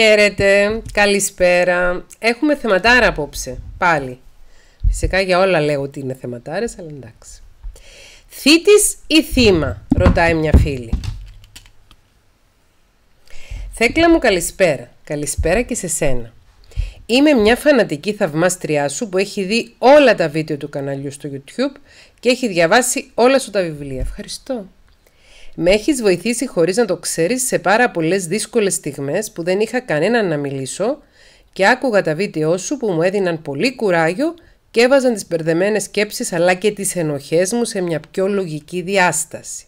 Χαίρετε, καλησπέρα. Έχουμε θεματάρα απόψε, πάλι. Φυσικά για όλα λέω ότι είναι θεματάρες, αλλά εντάξει. Θήτης ή θύμα, ρωτάει μια φίλη. Θέκλα μου καλησπέρα. Καλησπέρα και σε σένα. Είμαι μια φανατική θαυμάστριά σου που έχει δει όλα τα βίντεο του καναλιού στο YouTube και έχει διαβάσει όλα σου τα βιβλία. Ευχαριστώ. Με έχεις βοηθήσει χωρίς να το ξέρεις σε πάρα πολλές δύσκολες στιγμές που δεν είχα κανέναν να μιλήσω και άκουγα τα βίντεό σου που μου έδιναν πολύ κουράγιο και έβαζαν τις μπερδεμένες σκέψεις αλλά και τις ενοχές μου σε μια πιο λογική διάσταση.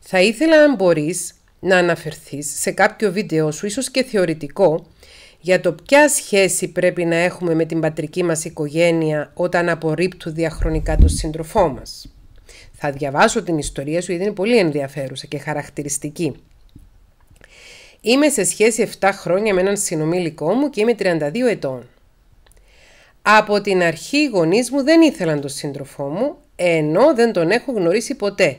Θα ήθελα αν μπορείς να αναφερθείς σε κάποιο βίντεο σου, ίσως και θεωρητικό, για το ποια σχέση πρέπει να έχουμε με την πατρική μας οικογένεια όταν απορρίπτω διαχρονικά τον σύντροφό μας. Θα διαβάσω την ιστορία σου γιατί είναι πολύ ενδιαφέρουσα και χαρακτηριστική. Είμαι σε σχέση 7 χρόνια με έναν συνομήλικό μου και είμαι 32 ετών. Από την αρχή οι γονείς μου δεν ήθελαν τον σύντροφό μου, ενώ δεν τον έχω γνωρίσει ποτέ.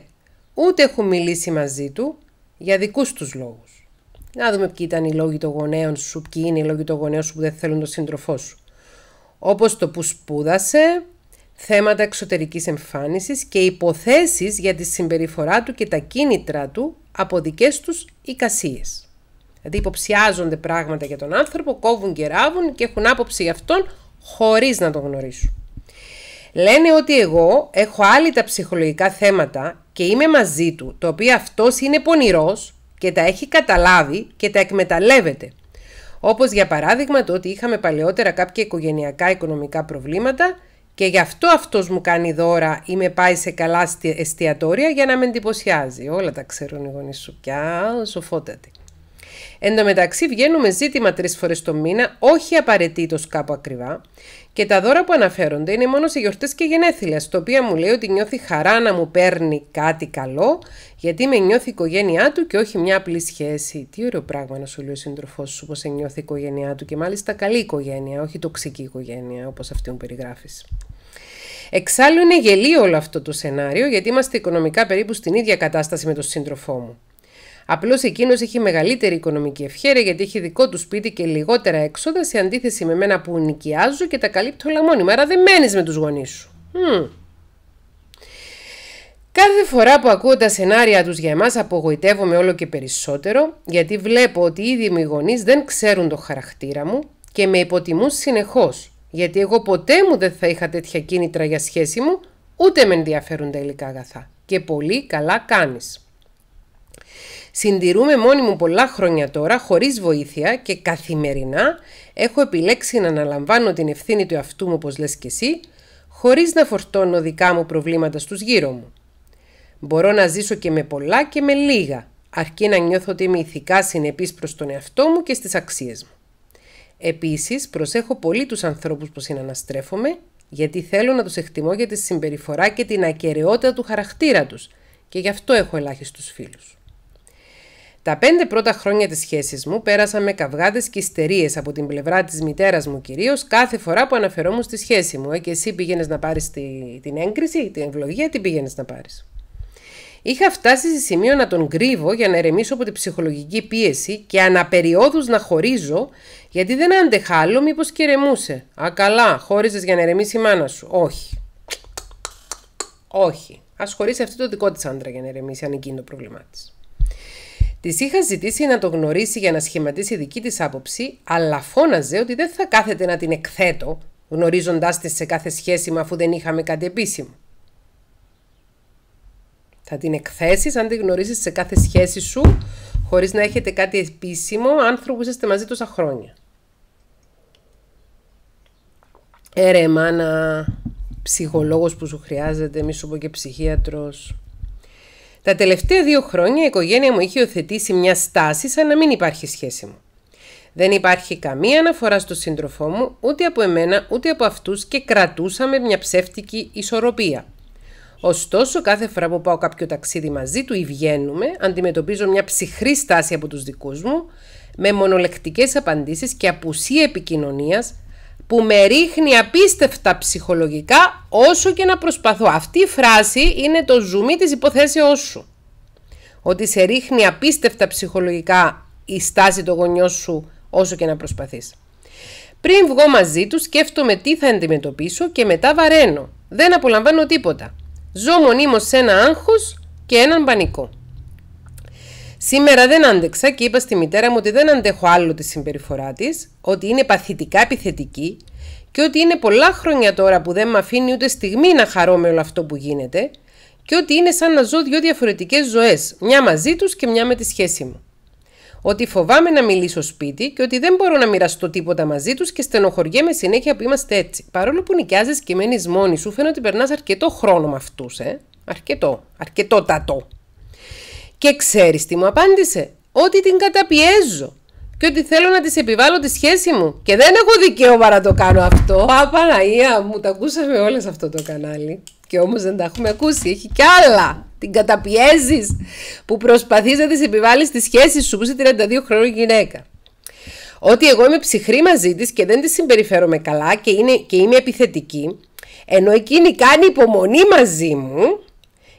Ούτε έχω μιλήσει μαζί του για δικούς τους λόγους. Να δούμε ποιοι ήταν οι λόγοι των γονέων σου, ποιοι είναι οι λόγοι των γονέων σου που δεν θέλουν τον σύντροφό σου. Όπως το που σπούδασε, θέματα εξωτερικής εμφάνισης και υποθέσεις για τη συμπεριφορά του και τα κίνητρα του από δικές τους εικασίες. Δηλαδή υποψιάζονται πράγματα για τον άνθρωπο, κόβουν και ράβουν και έχουν άποψη για αυτόν χωρίς να τον γνωρίσουν. Λένε ότι εγώ έχω άλλη τα ψυχολογικά θέματα και είμαι μαζί του, το οποίο αυτός είναι πονηρός και τα έχει καταλάβει και τα εκμεταλλεύεται. Όπως για παράδειγμα το ότι είχαμε παλαιότερα κάποια οικογενειακά οικονομικά προβλήματα και γι' αυτό αυτός μου κάνει δώρα ή με πάει σε καλά εστιατόρια για να με εντυπωσιάζει. Όλα τα ξέρουν οι γονείς σου πια, σοφότατη. Εν τω μεταξύ βγαίνουμε ζήτημα τρεις φορές το μήνα, όχι απαραίτητος κάπου ακριβά, και τα δώρα που αναφέρονται είναι μόνο σε γιορτές και γενέθλιας, στο οποίο μου λέει ότι νιώθει χαρά να μου παίρνει κάτι καλό, γιατί με νιώθει η οικογένειά του και όχι μια απλή σχέση. Τι ωραίο πράγμα να σου λέει ο σύντροφός σου, πως σε νιώθει η οικογένειά του και μάλιστα καλή οικογένεια, όχι τοξική οικογένεια, όπως αυτή μου περιγράφεις. Εξάλλου είναι γελίο όλο αυτό το σενάριο, γιατί είμαστε οικονομικά περίπου στην ίδια κατάσταση με τον σύντροφό μου. Απλώς εκείνος έχει μεγαλύτερη οικονομική ευχέρεια γιατί έχει δικό του σπίτι και λιγότερα έξοδα σε αντίθεση με μένα που νοικιάζω και τα καλύπτω όλα μόνιμα. Άρα δεν μένεις με τους γονείς σου. Κάθε φορά που ακούω τα σενάρια τους για εμάς απογοητεύομαι όλο και περισσότερο γιατί βλέπω ότι ήδη οι γονείς δεν ξέρουν το χαρακτήρα μου και με υποτιμούν συνεχώς γιατί εγώ ποτέ μου δεν θα είχα τέτοια κίνητρα για σχέση μου ούτε με ενδιαφέρουν τα υλικά αγαθά και πολύ καλά κάνεις. Συντηρούμε μόνη μου πολλά χρόνια τώρα, χωρίς βοήθεια και καθημερινά έχω επιλέξει να αναλαμβάνω την ευθύνη του αυτού μου, όπως λες και εσύ, χωρίς να φορτώνω δικά μου προβλήματα στους γύρω μου. Μπορώ να ζήσω και με πολλά και με λίγα, αρκεί να νιώθω ότι είμαι ηθικά συνεπής προς τον εαυτό μου και στις αξίες μου. Επίσης, προσέχω πολύ τους ανθρώπους που συναναστρέφομαι, γιατί θέλω να τους εκτιμώ για τη συμπεριφορά και την ακαιρεότητα του χαρακτήρα τους και γι' αυτό έχω ελάχιστους φίλους. Τα πέντε πρώτα χρόνια της σχέσης μου πέρασα με καυγάδες και ιστερίες από την πλευρά της μητέρας μου κυρίως κάθε φορά που αναφερόμουν στη σχέση μου. Ε, και εσύ πήγαινες να πάρεις τη, την έγκριση, την ευλογία, τι πήγαινες να πάρεις. Είχα φτάσει σε σημείο να τον κρύβω για να ερεμήσω από την ψυχολογική πίεση και αναπεριόδους να χωρίζω γιατί δεν άντεχα άλλο μήπως και ρεμούσε. Α καλά, για να ερεμήσει η μάνα σου. Όχι. Όχι. Ας χωρίσει αυτό το δικό της άντρα για να ερεμήσει αν εκείνο το πρόβλημά Της είχα ζητήσει να το γνωρίσει για να σχηματίσει δική της άποψη, αλλά φώναζε ότι δεν θα κάθεται να την εκθέτω, γνωρίζοντάς της σε κάθε σχέση μου αφού δεν είχαμε κάτι επίσημο. Θα την εκθέσεις αν τη γνωρίζεις σε κάθε σχέση σου, χωρίς να έχετε κάτι επίσημο, άνθρωπο είστε μαζί τόσα χρόνια. Έρε, ε, ψυχολόγος που σου χρειάζεται, μη σου πω και ψυχίατρος. Τα τελευταία δύο χρόνια η οικογένεια μου είχε υιοθετήσει μια στάση σαν να μην υπάρχει σχέση μου. Δεν υπάρχει καμία αναφορά στο σύντροφό μου, ούτε από εμένα, ούτε από αυτούς και κρατούσαμε μια ψεύτικη ισορροπία. Ωστόσο, κάθε φορά που πάω κάποιο ταξίδι μαζί του ή βγαίνουμε, αντιμετωπίζω μια ψυχρή στάση από τους δικούς μου, με μονολεκτικές απαντήσεις και απουσία επικοινωνίας, που με ρίχνει απίστευτα ψυχολογικά όσο και να προσπαθώ. Αυτή η φράση είναι το ζουμί της υποθέσεώς σου. Ότι σε ρίχνει απίστευτα ψυχολογικά η στάση των γονιών σου όσο και να προσπαθείς. Πριν βγω μαζί τους, σκέφτομαι τι θα αντιμετωπίσω και μετά βαραίνω. Δεν απολαμβάνω τίποτα. Ζω μονίμως σε ένα άγχος και έναν πανικό. Σήμερα δεν άντεξα και είπα στη μητέρα μου ότι δεν αντέχω άλλο τη συμπεριφορά της, ότι είναι παθητικά επιθετική και ότι είναι πολλά χρόνια τώρα που δεν με αφήνει ούτε στιγμή να χαρώ με όλο αυτό που γίνεται και ότι είναι σαν να ζω δύο διαφορετικές ζωές, μια μαζί τους και μια με τη σχέση μου. Ότι φοβάμαι να μιλήσω σπίτι και ότι δεν μπορώ να μοιραστώ τίποτα μαζί τους και στενοχωριέμαι συνέχεια που είμαστε έτσι. Παρόλο που νοικιάζεις και μένεις μόνη σου, φαίνεται ότι περνάς αρκετό χρόνο με αυτούς, ε. Αρκετό, αρκετό τατό. Και ξέρεις τι μου απάντησε, ότι την καταπιέζω και ότι θέλω να της επιβάλλω τη σχέση μου. Και δεν έχω δικαίωμα να το κάνω αυτό. απαναία μου, τα ακούσαμε σε αυτό το κανάλι. Και όμως δεν τα έχουμε ακούσει. Έχει κι άλλα. Την καταπιέζεις που προσπαθείς να της επιβάλλεις τη σχέση σου που είσαι 32 χρόνια γυναίκα. Ότι εγώ είμαι ψυχρή μαζί της και δεν της συμπεριφέρομαι καλά και, είναι, και είμαι επιθετική, ενώ εκείνη κάνει υπομονή μαζί μου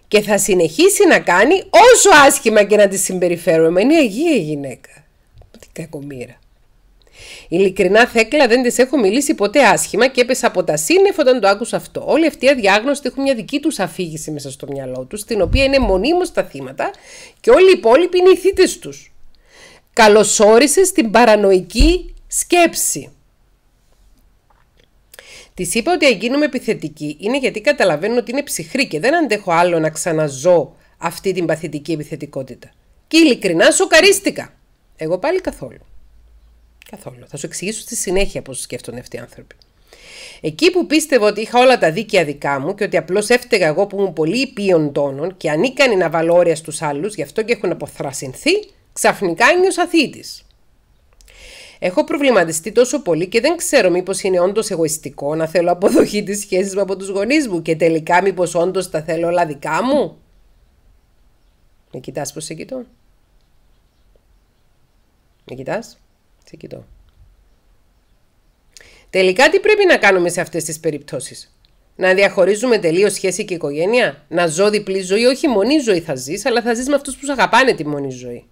και θα συνεχίσει να κάνει όσο άσχημα και να τη συμπεριφέρουμε. Είναι αγία η γυναίκα. Τι κακομήρα. Ειλικρινά, Θέκλα, δεν της έχω μιλήσει ποτέ άσχημα και έπεσα από τα σύννεφα όταν το άκουσα αυτό. Όλοι αυτοί οι αδιάγνωστοι έχουν μια δική τους αφήγηση μέσα στο μυαλό τους, την οποία είναι μονίμως τα θύματα και όλοι οι υπόλοιποι είναι οι θύτες τους. Καλωσόρισες την παρανοϊκή σκέψη. Της είπα ότι αν με επιθετική είναι γιατί καταλαβαίνω ότι είναι ψυχρή και δεν αντέχω άλλο να ξαναζώ αυτή την παθητική επιθετικότητα. Και ειλικρινά σοκαρίστηκα. Εγώ πάλι καθόλου. Καθόλου. Θα σου εξηγήσω στη συνέχεια πώς σκέφτονται αυτοί οι άνθρωποι. Εκεί που πίστευα ότι είχα όλα τα δίκαια δικά μου και ότι απλώς έφταιγα εγώ που ήμουν πολύ υπείων τόνων και ανίκανη να βάλω όρια στους άλλους, γι' αυτό και έχουν αποθρασινθεί, ξαφνικά ένιωσα θήτης. Έχω προβληματιστεί τόσο πολύ και δεν ξέρω μήπως είναι όντως εγωιστικό να θέλω αποδοχή της σχέσης μου από τους γονείς μου και τελικά μήπως όντως τα θέλω όλα δικά μου. Με κοιτάς πώ σε κοιτώ. Με κοιτάς. Σε κοιτώ. Τελικά τι πρέπει να κάνουμε σε αυτές τις περιπτώσεις. Να διαχωρίζουμε τελείως σχέση και οικογένεια. Να ζω διπλή ζωή, όχι μονή ζωή θα ζεις, αλλά θα ζεις με αυτούς που σου αγαπάνε τη μονή ζωή.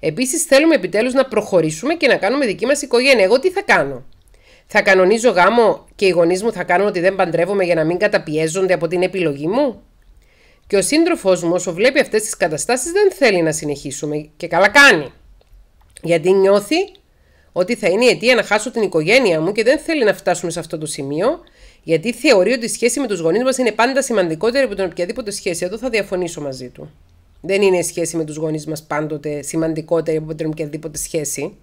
Επίσης, θέλουμε επιτέλους να προχωρήσουμε και να κάνουμε δική μας οικογένεια. Εγώ τι θα κάνω. Θα κανονίζω γάμο και οι γονείς μου θα κάνουν ότι δεν παντρεύομαι για να μην καταπιέζονται από την επιλογή μου. Και ο σύντροφός μου, όσο βλέπει αυτές τις καταστάσεις, δεν θέλει να συνεχίσουμε. Και καλά κάνει. Γιατί νιώθει ότι θα είναι η αιτία να χάσω την οικογένεια μου και δεν θέλει να φτάσουμε σε αυτό το σημείο, γιατί θεωρεί ότι η σχέση με τους γονείς μας είναι πάντα σημαντικότερη από την οποιαδήποτε σχέση. Εδώ θα διαφωνήσω μαζί του. Δεν είναι η σχέση με τους γονείς μας πάντοτε σημαντικότερη από την οποιαδήποτε σχέση.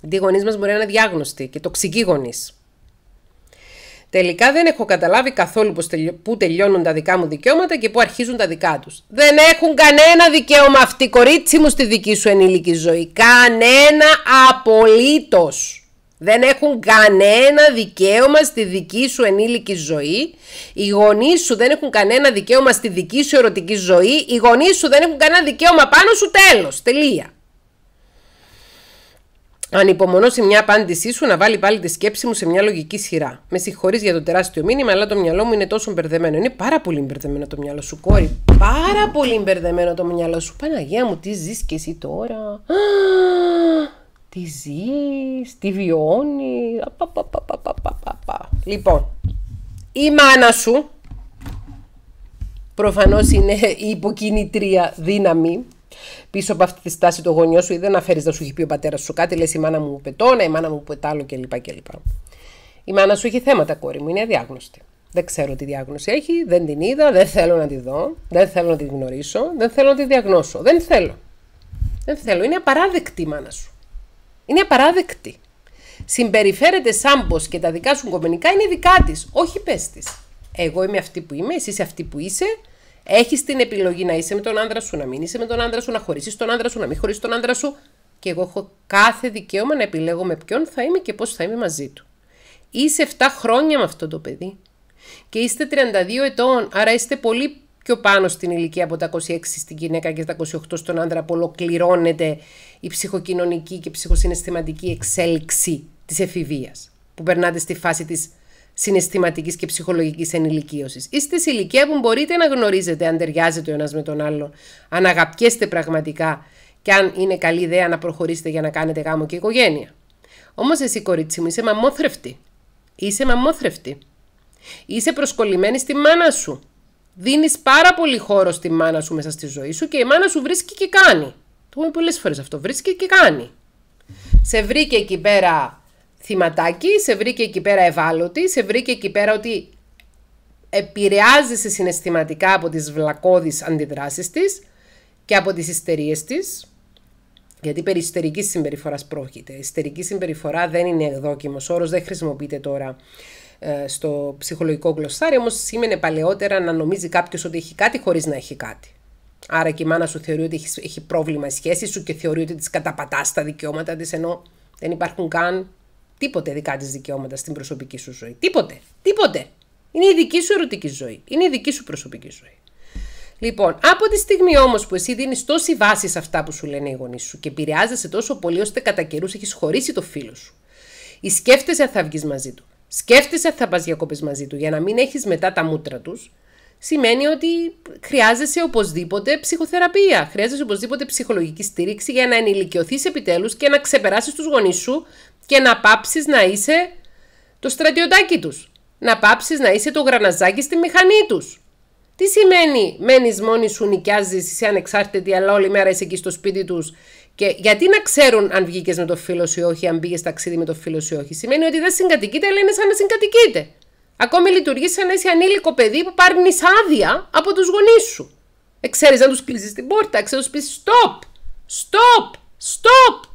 Γιατί οι γονείς μας μπορεί να είναι διάγνωστοι και τοξικοί γονείς. Τελικά δεν έχω καταλάβει καθόλου πού τελειώνουν τα δικά μου δικαιώματα και πού αρχίζουν τα δικά τους. Δεν έχουν κανένα δικαίωμα αυτοί, κορίτσι μου, στη δική σου ενήλικη ζωή. Κανένα απολύτως. Δεν έχουν κανένα δικαίωμα στη δική σου ενήλικη ζωή. Οι γονείς σου δεν έχουν κανένα δικαίωμα στη δική σου ερωτική ζωή. Οι γονείς σου δεν έχουν κανένα δικαίωμα πάνω σου. Τέλος. Τελεία. Ανυπομονώ σε μια απάντησή σου να βάλει πάλι τη σκέψη μου σε μια λογική σειρά. Με συγχωρείς για το τεράστιο μήνυμα, αλλά το μυαλό μου είναι τόσο μπερδεμένο. Είναι πάρα πολύ μπερδεμένο το μυαλό σου, κόρη. Πάρα πολύ μπερδεμένο το μυαλό σου. Παναγία μου, τι ζεις εσύ τώρα τη ζεις, τη βιώνει. Πα, πα, πα, πα πα λοιπόν, η μάνα σου προφανώς είναι η υποκινητρία δύναμη πίσω από αυτή τη στάση του γονιό σου ή δεν αφαιρεί να σου έχει πει ο πατέρας σου κάτι, λες η μάνα μου πετώνα, η μάνα μου πετάλο κλπ. κλπ. Η μάνα σου έχει θέματα, κόρη μου, είναι αδιάγνωστη. Δεν ξέρω τι διάγνωση έχει, δεν την είδα, δεν θέλω να τη δω, δεν θέλω να τη γνωρίσω, δεν θέλω να τη διαγνώσω. Δεν θέλω. Δεν θέλω. Είναι απαράδεκτη η μάνα σου. Είναι απαράδεκτη. Συμπεριφέρεται σαν πω και τα δικά σου κομμενικά είναι δικά της, όχι πες Εγώ είμαι αυτή που είμαι, εσύ είσαι αυτή που είσαι. Έχεις την επιλογή να είσαι με τον άντρα σου, να μην είσαι με τον άντρα σου, να χωρίσει τον άντρα σου, να μην χωρίσει τον άντρα σου. Και εγώ έχω κάθε δικαίωμα να επιλέγω με ποιον θα είμαι και πώς θα είμαι μαζί του. Είσαι 7 χρόνια με αυτό το παιδί. Και είστε 32 ετών, άρα είστε πολύ πιο πάνω στην ηλικία από τα 26 στην γυναίκα και τα 28 στον άντρα που ολοκληρώνεται η ψυχοκοινωνική και ψυχοσυναισθηματική εξέλιξη της εφηβείας που περνάτε στη φάση της συναισθηματικής και ψυχολογικής ενηλικίωσης. Είστε σε ηλικία που μπορείτε να γνωρίζετε αν ταιριάζετε ο ένας με τον άλλον, αν αγαπιέστε πραγματικά και αν είναι καλή ιδέα να προχωρήσετε για να κάνετε γάμο και οικογένεια. Όμως εσύ, κορίτσι μου, είσαι μαμόθρευτη. Είσαι μαμόθρευτη. Είσαι προσκολλημένη στη μάνα σου. Δίνεις πάρα πολύ χώρο στη μάνα σου μέσα στη ζωή σου και η μάνα σου βρίσκει και κάνει. Το έχουμε πολλές φορές αυτό. Βρίσκει και κάνει. Σε βρήκε εκεί πέρα θυματάκι, σε βρήκε εκεί πέρα ευάλωτη, σε βρήκε εκεί πέρα ότι επηρεάζεσαι συναισθηματικά από τις βλακώδεις αντιδράσεις της και από τις ιστερίες της, γιατί περί ιστερικής συμπεριφοράς πρόκειται. Η ιστερική συμπεριφορά δεν είναι εκδόκιμος όρος, δεν χρησιμοποιείται τώρα ε, στο ψυχολογικό γλωσσάρι, όμως σήμαινε παλαιότερα να νομίζει κάποιος ότι έχει κάτι χωρίς να έχει κάτι. Άρα και η μάνα σου θεωρεί ότι έχεις, πρόβλημα η σχέση σου και θεωρεί ότι της καταπατάς τα δικαιώματα της ενώ δεν υπάρχουν καν τίποτε δικά της δικαιώματα στην προσωπική σου ζωή. Τίποτε, τίποτε. Είναι η δική σου ερωτική ζωή, είναι η δική σου προσωπική ζωή. Λοιπόν, από τη στιγμή όμως που εσύ δίνεις τόση βάση σε αυτά που σου λένε οι γονείς σου και επηρεάζεσαι τόσο πολύ ώστε κατά καιρούς έχεις χωρίσει το φίλο σου ή σκέφτεσαι αν θα βγεις μαζί του σκέφτεσαι θα πας διακοπές μαζί του για να μην έχεις μετά τα μούτρα τους, σημαίνει ότι χρειάζεσαι οπωσδήποτε ψυχοθεραπεία, χρειάζεσαι οπωσδήποτε ψυχολογική στήριξη για να ενηλικιωθείς επιτέλους και να ξεπεράσεις τους γονείς σου και να πάψεις να είσαι το στρατιωτάκι τους, να πάψεις να είσαι το γραναζάκι στη μηχανή τους. Τι σημαίνει μένεις μόνη σου, νοικιάζεις, είσαι ανεξάρτητη, αλλά όλη μέρα είσαι εκεί στο σπίτι τους και γιατί να ξέρουν αν βγήκες με το φίλο ή όχι, αν πήγες ταξίδι με το φίλο ή όχι. Σημαίνει ότι δεν συγκατοικείται, αλλά είναι σαν να συγκατοικείται. Ακόμη λειτουργείς σαν να είσαι ανήλικο παιδί που παίρνει άδεια από τους γονείς σου. Εξέρει να τους κλείσει την πόρτα, ξέρεις να τους πεις stop, stop, stop.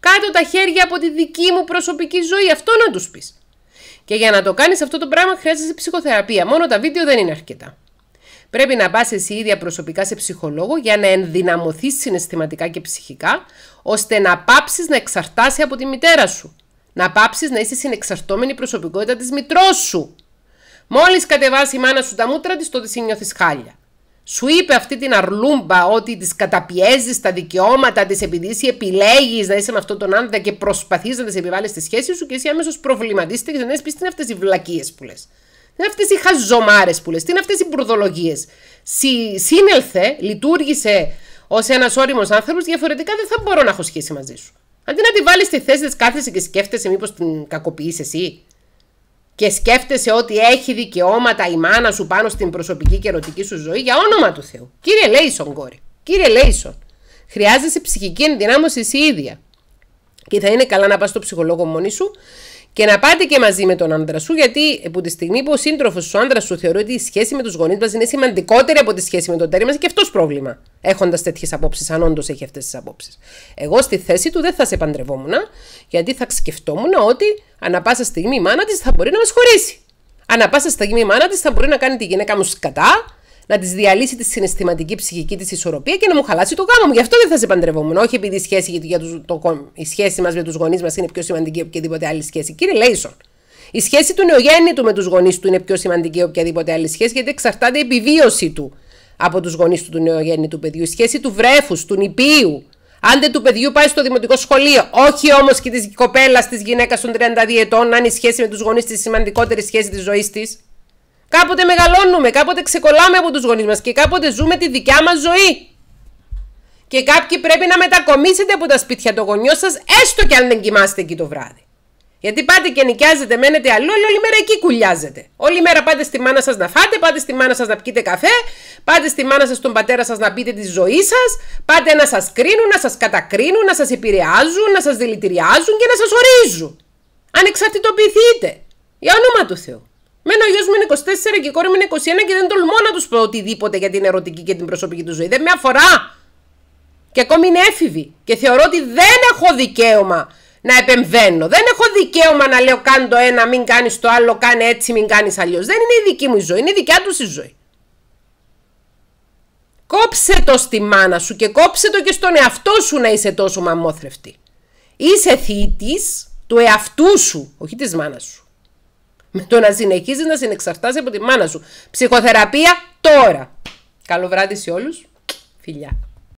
Κάτω τα χέρια από τη δική μου προσωπική ζωή. Αυτό να τους πεις. Και για να το κάνεις αυτό το πράγμα χρειάζεσαι ψυχοθεραπεία. Μόνο τα βίντεο δεν είναι αρκετά. Πρέπει να πας εσύ ίδια προσωπικά σε ψυχολόγο για να ενδυναμωθείς συναισθηματικά και ψυχικά, ώστε να πάψεις να εξαρτάσει από τη μητέρα σου. Να πάψεις να είσαι συνεξαρτώμενη προσωπικότητα της μητρός σου. Μόλις κατεβάσει η μάνα σου τα μούτρα της, τότε συνιώθει χάλια. Σου είπε αυτή την αρλούμπα ότι της καταπιέζεις τα δικαιώματα της επειδή εσύ επιλέγεις να είσαι με αυτόν τον άνδρα και προσπαθείς να της επιβάλλεις τη σχέση σου και εσύ άμεσω προβληματίστηκε και δεν πεις τι είναι αυτές οι βλακίες που λες είναι αυτές οι χαζομάρες που λες, τι είναι αυτές οι μπουρδολογίες. Συ, σύνελθε, λειτουργήσε ως ένας όριμος άνθρωπος, διαφορετικά δεν θα μπορώ να έχω σχέση μαζί σου. Αντί να τη βάλεις στη θέση της, κάθεσαι και σκέφτεσαι μήπως την κακοποιείς εσύ. Και σκέφτεσαι ότι έχει δικαιώματα η μάνα σου πάνω στην προσωπική και ερωτική σου ζωή για όνομα του Θεού. Κύριε Λέισον, κόρη. Κύριε Λέισον. Χρειάζεσαι ψυχική ενδυνάμωση εσύ ίδια. Και θα είναι καλά να πας στο ψυχολόγο μόνη σου και να πάτε και μαζί με τον άντρα σου, γιατί από τη στιγμή που ο σύντροφος σου, ο άντρας σου, θεωρεί ότι η σχέση με τους γονείς μας είναι σημαντικότερη από τη σχέση με τον τέρι μας και αυτός πρόβλημα. Έχοντας τέτοιες απόψεις, αν όντως έχει αυτές τις απόψεις. Εγώ στη θέση του δεν θα σε παντρευόμουν, γιατί θα σκεφτόμουν ότι ανά πάσα στιγμή η μάνα της θα μπορεί να μα χωρίσει. Ανά πάσα στιγμή η μάνα της θα μπορεί να κάνει τη γυναίκα μου σκατά, να της διαλύσει τη συναισθηματική ψυχική της ισορροπία και να μου χαλάσει το γάμο μου. Γι' αυτό δεν θα σε παντρευόμουν. Όχι επειδή η σχέση, για τους, το, η σχέση μας με τους γονείς μας είναι πιο σημαντική από οποιαδήποτε άλλη σχέση. Κύριε Λέισον, η σχέση του νεογέννητου με τους γονείς του είναι πιο σημαντική από οποιαδήποτε άλλη σχέση, γιατί εξαρτάται η επιβίωση του από τους γονείς του του νεογέννητου παιδιού. Η σχέση του βρέφους, του νηπίου. Άντε του παιδιού πάει στο δημοτικό σχολείο. Όχι όμως και της κοπέλας της γυναίκας των 32 ετών, αν η σχέση με τους γονείς της σημαντικότερη σχέση της ζωής της. Κάποτε μεγαλώνουμε, κάποτε ξεκολλάμε από τους γονείς μας και κάποτε ζούμε τη δικιά μας ζωή. Και κάποιοι πρέπει να μετακομίσετε από τα σπίτια των γονιών σας, έστω και αν δεν κοιμάστε εκεί το βράδυ. Γιατί πάτε και νοικιάζετε, μένετε αλλού, όλη μέρα εκεί κουλιάζετε. Όλη μέρα πάτε στη μάνα σας να φάτε, πάτε στη μάνα σας να πιείτε καφέ, πάτε στη μάνα σας τον πατέρα σας να πείτε τη ζωή σας. πάτε να σας κρίνουν, να σας κατακρίνουν, να σας επηρεάζουν, να σας δηλητηριάζουν και να σας ορίζουν. Ανεξαρτητοποιηθείτε. Για όνομα του Θεού. Μένω ο γιος μου είναι 24 και η κόρη μου είναι 21 και δεν τολμώ να τους πω οτιδήποτε για την ερωτική και την προσωπική του ζωή. Δεν με αφορά. Και ακόμη είναι έφηβη. Και θεωρώ ότι δεν έχω δικαίωμα να επεμβαίνω. Δεν έχω δικαίωμα να λέω καν το ένα, μην κάνεις το άλλο, κάνε έτσι, μην κάνεις αλλιώς. Δεν είναι η δική μου η ζωή, είναι η δικιά τους η ζωή. Κόψε το στη μάνα σου και κόψε το και στον εαυτό σου να είσαι τόσο μαμόθρευτη. Είσαι θητής του εαυτού σου, όχι της μάνας σου. Με το να συνεχίζεις να συνεξαρτάσαι από τη μάνα σου. Ψυχοθεραπεία τώρα. Καλό βράδυ σε όλους. Φιλιά.